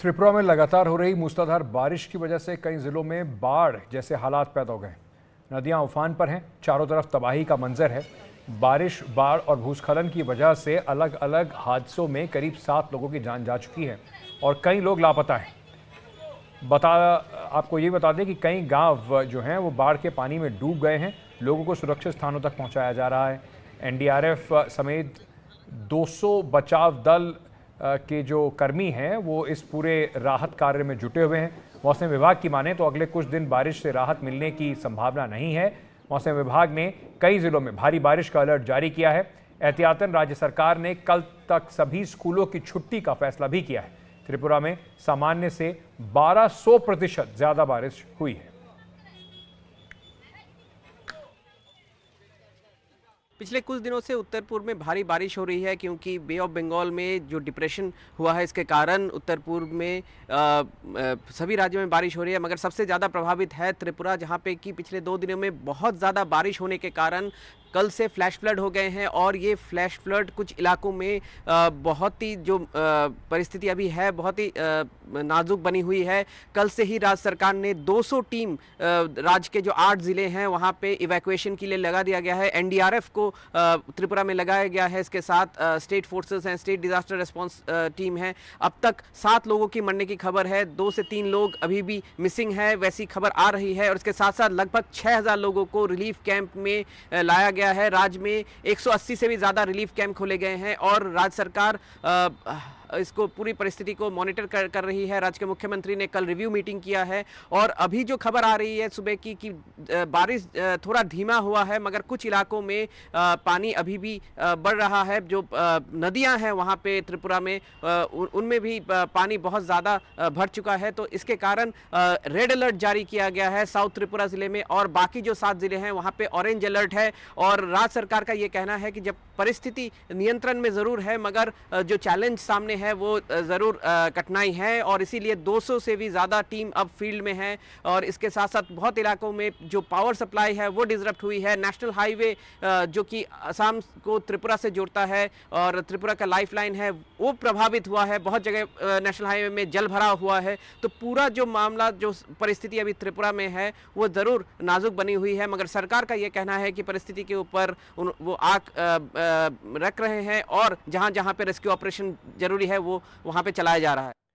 त्रिपुरा में लगातार हो रही मूसलाधार बारिश की वजह से कई जिलों में बाढ़ जैसे हालात पैदा हो गए नदियां उफान पर हैं चारों तरफ तबाही का मंजर है बारिश बाढ़ और भूस्खलन की वजह से अलग अलग हादसों में करीब सात लोगों की जान जा चुकी है और कई लोग लापता हैं बता आपको ये बता दें कि कई गांव जो हैं वो बाढ़ के पानी में डूब गए हैं लोगों को सुरक्षित स्थानों तक पहुंचाया जा रहा है एनडीआरएफ समेत 200 बचाव दल के जो कर्मी हैं वो इस पूरे राहत कार्य में जुटे हुए हैं मौसम विभाग की माने तो अगले कुछ दिन बारिश से राहत मिलने की संभावना नहीं है मौसम विभाग ने कई ज़िलों में भारी बारिश का अलर्ट जारी किया है एहतियातन राज्य सरकार ने कल तक सभी स्कूलों की छुट्टी का फैसला भी किया है त्रिपुरा में सामान्य से 1200 प्रतिशत ज़्यादा बारिश हुई है पिछले कुछ दिनों से उत्तर पूर्व में भारी बारिश हो रही है क्योंकि बे ऑफ बंगाल में जो डिप्रेशन हुआ है इसके कारण उत्तर पूर्व में आ, आ, सभी राज्यों में बारिश हो रही है मगर सबसे ज़्यादा प्रभावित है त्रिपुरा जहाँ पे कि पिछले दो दिनों में बहुत ज़्यादा बारिश होने के कारण कल से फ्लैश फ्लड हो गए हैं और ये फ्लैश फ्लड कुछ इलाकों में बहुत ही जो परिस्थिति अभी है बहुत ही नाजुक बनी हुई है कल से ही राज्य सरकार ने 200 टीम राज्य के जो आठ ज़िले हैं वहाँ पे इवैक्यूएशन के लिए लगा दिया गया है एनडीआरएफ को त्रिपुरा में लगाया गया है इसके साथ स्टेट फोर्सेज हैं स्टेट डिज़ास्टर रिस्पॉन्स टीम है अब तक सात लोगों की मरने की खबर है दो से तीन लोग अभी भी मिसिंग है वैसी खबर आ रही है और इसके साथ साथ लगभग छः लोगों को रिलीफ कैंप में लाया गया है राज्य में 180 से भी ज़्यादा रिलीफ कैंप खोले गए हैं और राज्य सरकार इसको पूरी परिस्थिति को मॉनिटर कर, कर रही है राज्य के मुख्यमंत्री ने कल रिव्यू मीटिंग किया है और अभी जो खबर आ रही है सुबह की कि बारिश थोड़ा धीमा हुआ है मगर कुछ इलाकों में पानी अभी भी बढ़ रहा है जो नदियां हैं वहां पे त्रिपुरा में उनमें भी पानी बहुत ज़्यादा भर चुका है तो इसके कारण रेड अलर्ट जारी किया गया है साउथ त्रिपुरा ज़िले में और बाकी जो सात ज़िले हैं वहाँ पर ऑरेंज अलर्ट है और राज्य सरकार का ये कहना है कि जब परिस्थिति नियंत्रण में ज़रूर है मगर जो चैलेंज सामने है वो ज़रूर कठिनाई है और इसीलिए 200 से भी ज़्यादा टीम अब फील्ड में है और इसके साथ साथ बहुत इलाकों में जो पावर सप्लाई है वो डिजरप्ट हुई है नेशनल हाईवे जो कि असम को त्रिपुरा से जोड़ता है और त्रिपुरा का लाइफ लाइन है वो प्रभावित हुआ है बहुत जगह नेशनल हाईवे में जल भरा हुआ है तो पूरा जो मामला जो परिस्थिति अभी त्रिपुरा में है वो ज़रूर नाजुक बनी हुई है मगर सरकार का ये कहना है कि परिस्थिति के ऊपर वो आग रख रहे हैं और जहाँ जहाँ पर रेस्क्यू ऑपरेशन जरूरी है वो वहाँ पर चलाया जा रहा है